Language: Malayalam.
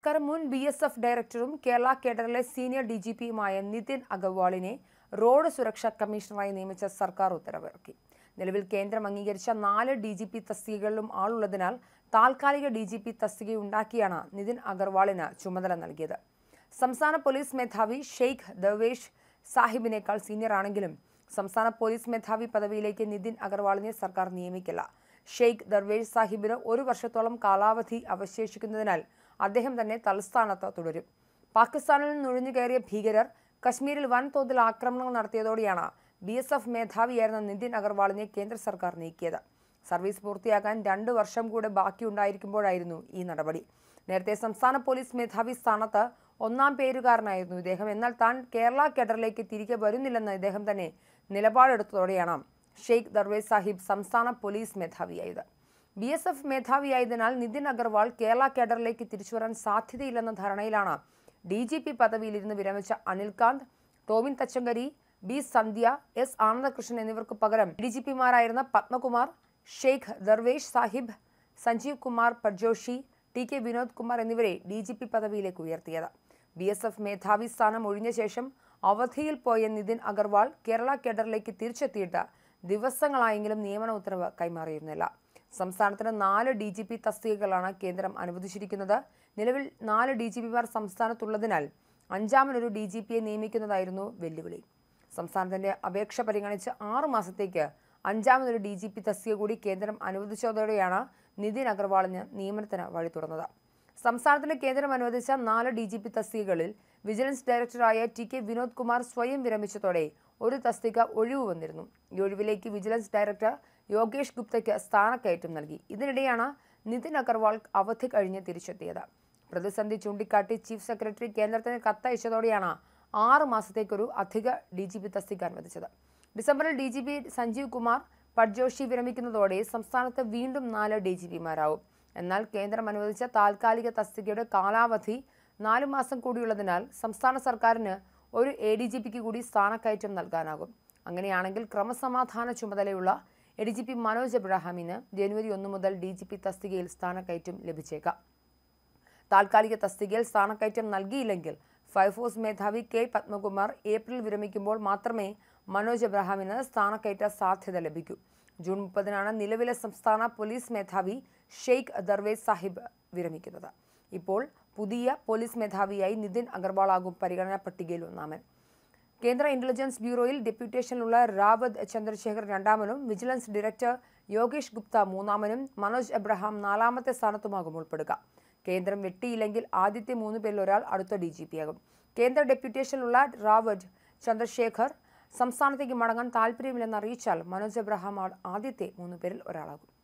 നമസ്കാരം മുൻ ബി എസ് എഫ് ഡയറക്ടറും കേരള കേഡറിലെ സീനിയർ ഡി ജി പിയുമായ നിതിൻ അഗർവാളിനെ റോഡ് സുരക്ഷാ കമ്മീഷണറായി നിയമിച്ച സർക്കാർ ഉത്തരവിറക്കി നിലവിൽ കേന്ദ്രം അംഗീകരിച്ച നാല് ഡി ജി പി തസ്തികകളിലും ആളുള്ളതിനാൽ താൽക്കാലിക ഡി ജി പി തസ്തിക ഉണ്ടാക്കിയാണ് നിതിൻ അഗർവാളിന് ചുമതല നൽകിയത് സംസ്ഥാന പോലീസ് മേധാവി ഷെയ്ഖ് ദവേഷ് സാഹിബിനേക്കാൾ സീനിയറാണെങ്കിലും സംസ്ഥാന പോലീസ് മേധാവി പദവിയിലേക്ക് നിതിൻ അഗർവാളിനെ സർക്കാർ നിയമിക്കില്ല ഷെയ്ഖ് ദർവേഷ് സാഹിബിന് ഒരു വർഷത്തോളം കാലാവധി അവശേഷിക്കുന്നതിനാൽ അദ്ദേഹം തന്നെ തലസ്ഥാനത്ത് തുടരും പാകിസ്ഥാനിൽ നിന്നൊഴിഞ്ഞു കയറിയ ഭീകരർ കശ്മീരിൽ വൻതോതിൽ ആക്രമണങ്ങൾ നടത്തിയതോടെയാണ് ബി എസ് എഫ് മേധാവിയായിരുന്ന നിതിൻ അഗർവാളിനെ കേന്ദ്ര സർക്കാർ നീക്കിയത് സർവീസ് പൂർത്തിയാക്കാൻ രണ്ട് വർഷം കൂടെ ബാക്കിയുണ്ടായിരിക്കുമ്പോഴായിരുന്നു ഈ നടപടി നേരത്തെ സംസ്ഥാന പോലീസ് മേധാവി സ്ഥാനത്ത് ഒന്നാം പേരുകാരനായിരുന്നു ഇദ്ദേഹം എന്നാൽ താൻ കേരള കേഡറിലേക്ക് തിരികെ വരുന്നില്ലെന്ന് ഇദ്ദേഹം തന്നെ നിലപാടെടുത്തതോടെയാണ് ഷെയ്ഖ് ദർവേ സാഹിബ് സംസ്ഥാന പോലീസ് മേധാവിയായത് ബി എസ് എഫ് മേധാവിയായതിനാൽ നിതിൻ അഗർവാൾ കേരള കേഡറിലേക്ക് തിരിച്ചു വരാൻ സാധ്യതയില്ലെന്ന ധാരണയിലാണ് ഡി ജി പി പദവിയിലിരുന്ന് വിരമിച്ച അനിൽകാന്ത് ടോവിൻ തച്ചങ്കരി ബി സന്ധ്യ എസ് ആനന്ദകൃഷ്ണൻ എന്നിവർക്ക് പകരം ഡി ജി പിമാരായിരുന്ന പത്മകുമാർ ഷെയ്ഖ് ദർവേഷ് സാഹിബ് സഞ്ജീവ് കുമാർ പർജോഷി ടി കെ വിനോദ് കുമാർ എന്നിവരെ ഡി ജി പി പദവിയിലേക്ക് ഉയർത്തിയത് ബി എസ് എഫ് മേധാവി സ്ഥാനം ഒഴിഞ്ഞ ശേഷം അവധിയിൽ പോയ നിതിൻ അഗർവാൾ കേരള കേഡറിലേക്ക് തിരിച്ചെത്തിയിട്ട് ദിവസങ്ങളായെങ്കിലും നിയമന ഉത്തരവ് കൈമാറിയിരുന്നില്ല സംസ്ഥാനത്തിന് നാല് ഡി ജി പി തസ്തികകളാണ് കേന്ദ്രം അനുവദിച്ചിരിക്കുന്നത് നിലവിൽ നാല് ഡി ജി പിമാർ സംസ്ഥാനത്തുള്ളതിനാൽ അഞ്ചാമനൊരു ഡി ജി പിയെ നിയമിക്കുന്നതായിരുന്നു വെല്ലുവിളി സംസ്ഥാനത്തിന്റെ അപേക്ഷ പരിഗണിച്ച് ആറു മാസത്തേക്ക് അഞ്ചാമതൊരു ഡി ജി പി തസ്തിക കൂടി കേന്ദ്രം അനുവദിച്ചതോടെയാണ് നിതിൻ അഗർവാളിന് നിയമനത്തിന് വഴി തുറന്നത് സംസ്ഥാനത്തിന് കേന്ദ്രം അനുവദിച്ച നാല് ഡി ജി പി തസ്തികകളിൽ വിജിലൻസ് ഡയറക്ടറായ ടി കെ വിനോദ് കുമാർ സ്വയം വിരമിച്ചതോടെ ഒരു തസ്തിക ഒഴിവ് വന്നിരുന്നു ഈ ഒഴിവിലേക്ക് വിജിലൻസ് ഡയറക്ടർ യോഗേഷ് ഗുപ്തയ്ക്ക് സ്ഥാനക്കയറ്റം നൽകി ഇതിനിടെയാണ് നിതിൻ അഗർവാൾ അവധി കഴിഞ്ഞ് തിരിച്ചെത്തിയത് പ്രതിസന്ധി ചൂണ്ടിക്കാട്ടി ചീഫ് സെക്രട്ടറി കേന്ദ്രത്തിന് കത്തയച്ചതോടെയാണ് ആറ് മാസത്തേക്കൊരു അധിക ഡി ജി പി തസ്തിക അനുവദിച്ചത് ഡിസംബറിൽ D G P Sanjeev Kumar Patjoshi വിരമിക്കുന്നതോടെ സംസ്ഥാനത്ത് വീണ്ടും നാല് ഡി ജി പിമാരാവും എന്നാൽ കേന്ദ്രം അനുവദിച്ച താൽക്കാലിക തസ്തികയുടെ കാലാവധി നാലു മാസം കൂടിയുള്ളതിനാൽ സംസ്ഥാന സർക്കാരിന് ഒരു എ ഡി ജി പിക്ക് കൂടി സ്ഥാനക്കയറ്റം നൽകാനാകും അങ്ങനെയാണെങ്കിൽ ക്രമസമാധാന ചുമതലയുള്ള A D G P Manoj എബ്രഹാമിന് ജനുവരി ഒന്ന് മുതൽ ഡി ജി പി തസ്തികയിൽ സ്ഥാനക്കയറ്റം ലഭിച്ചേക്കാം താൽക്കാലിക തസ്തികയിൽ സ്ഥാനക്കയറ്റം നൽകിയില്ലെങ്കിൽ ഫയർഫോഴ്സ് മേധാവി കെ പത്മകുമാർ ഏപ്രിൽ വിരമിക്കുമ്പോൾ മാത്രമേ മനോജ് എബ്രഹാമിന് സ്ഥാനക്കയറ്റ സാധ്യത ലഭിക്കൂ ജൂൺ മുപ്പതിനാണ് നിലവിലെ സംസ്ഥാന പോലീസ് മേധാവി ഷെയ്ഖ് ദർവേസ് സാഹിബ് വിരമിക്കുന്നത് ഇപ്പോൾ പുതിയ പോലീസ് മേധാവിയായി നിതിൻ അഗർവാളാകും പരിഗണനാ പട്ടികയിൽ ഒന്നാമൻ കേന്ദ്ര ഇന്റലിജൻസ് ബ്യൂറോയിൽ ഡെപ്യൂട്ടേഷനിലുള്ള റാവത് ചന്ദ്രശേഖർ രണ്ടാമനും വിജിലൻസ് ഡയറക്ടർ യോഗേഷ് ഗുപ്ത മൂന്നാമനും മനോജ് എബ്രഹാം നാലാമത്തെ സ്ഥാനത്തുമാകും ഉൾപ്പെടുക കേന്ദ്രം വെട്ടിയില്ലെങ്കിൽ ആദ്യത്തെ മൂന്ന് പേരിൽ ഒരാൾ അടുത്ത ഡി ജി പിയാകും കേന്ദ്ര ഡെപ്യൂട്ടേഷനിലുള്ള റാവത് ചന്ദ്രശേഖർ സംസ്ഥാനത്തേക്ക് മടങ്ങാൻ താൽപ്പര്യമില്ലെന്ന് അറിയിച്ചാൽ മനോജ് എബ്രഹാം ആദ്യത്തെ മൂന്ന് പേരിൽ ഒരാളാകും